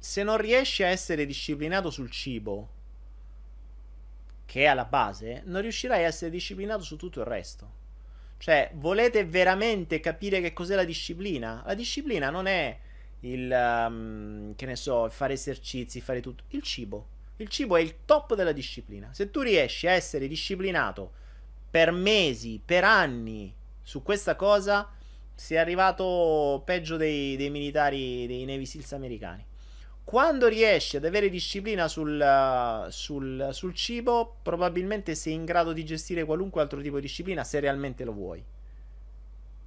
Se non riesci a essere disciplinato sul cibo, che è alla base, non riuscirai a essere disciplinato su tutto il resto. Cioè, volete veramente capire che cos'è la disciplina? La disciplina non è il, um, che ne so, fare esercizi, fare tutto, il cibo. Il cibo è il top della disciplina. Se tu riesci a essere disciplinato per mesi, per anni su questa cosa, sei arrivato peggio dei, dei militari, dei Navy Seals americani. Quando riesci ad avere disciplina sul, sul, sul cibo, probabilmente sei in grado di gestire qualunque altro tipo di disciplina se realmente lo vuoi.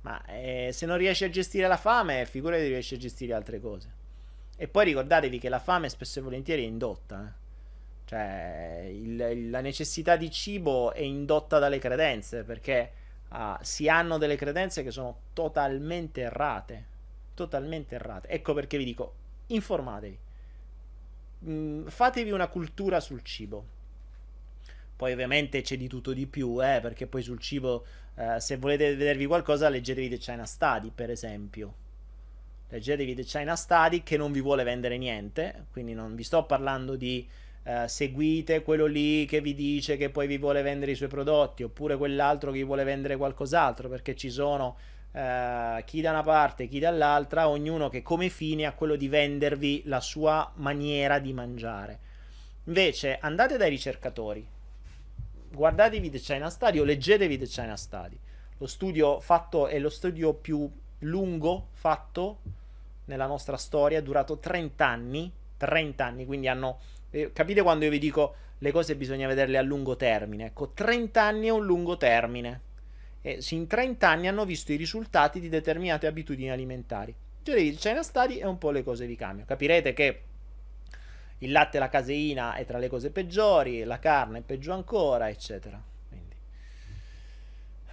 Ma eh, se non riesci a gestire la fame, figurati riesci a gestire altre cose. E poi ricordatevi che la fame spesso e volentieri è indotta. Eh. Cioè, il, la necessità di cibo è indotta dalle credenze, perché ah, si hanno delle credenze che sono totalmente errate. Totalmente errate. Ecco perché vi dico, informatevi. Mm, fatevi una cultura sul cibo. Poi ovviamente c'è di tutto di più, eh, perché poi sul cibo, eh, se volete vedervi qualcosa, leggetevi The China Study, per esempio. Leggetevi The China Study che non vi vuole vendere niente, quindi non vi sto parlando di eh, seguite quello lì che vi dice che poi vi vuole vendere i suoi prodotti oppure quell'altro che vi vuole vendere qualcos'altro perché ci sono eh, chi da una parte, chi dall'altra, ognuno che come fine ha quello di vendervi la sua maniera di mangiare. Invece andate dai ricercatori, guardatevi The China Study o leggetevi The China Study. Lo studio fatto è lo studio più lungo fatto nella nostra storia, è durato 30 anni, 30 anni, quindi hanno eh, capite quando io vi dico le cose bisogna vederle a lungo termine? Ecco, 30 anni è un lungo termine. E in 30 anni hanno visto i risultati di determinate abitudini alimentari. Teoria di China Study e un po' le cose vi cambiano. Capirete che il latte e la caseina è tra le cose peggiori, la carne è peggio ancora, eccetera. Quindi.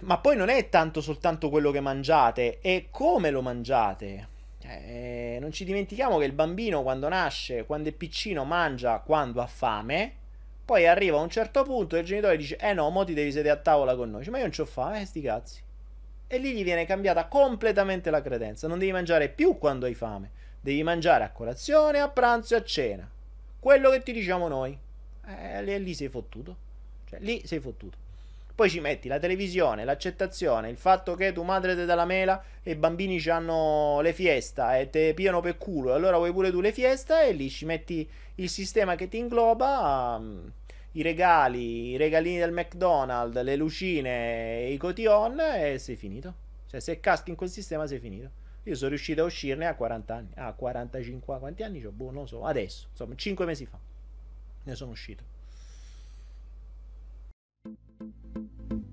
Ma poi non è tanto soltanto quello che mangiate, è come lo mangiate. Eh, non ci dimentichiamo che il bambino quando nasce, quando è piccino, mangia quando ha fame. Poi arriva a un certo punto e il genitore dice: Eh no, mo ti devi sedere a tavola con noi. Dice, Ma io non ho fame, eh, sti cazzi. E lì gli viene cambiata completamente la credenza. Non devi mangiare più quando hai fame. Devi mangiare a colazione, a pranzo e a cena. Quello che ti diciamo noi. E eh, lì, lì sei fottuto. Cioè, lì sei fottuto. Poi ci metti la televisione, l'accettazione, il fatto che tu madre te dà la mela e i bambini hanno le fiesta e te piano per culo, e allora vuoi pure tu le fiesta e lì ci metti il sistema che ti ingloba, mm, i regali, i regalini del McDonald's, le lucine, i cotillon e sei finito. Cioè se caschi in quel sistema sei finito. Io sono riuscito a uscirne a 40 anni, a 45, quanti anni ho? Boh, non so, adesso, insomma, 5 mesi fa ne sono uscito. Thank you.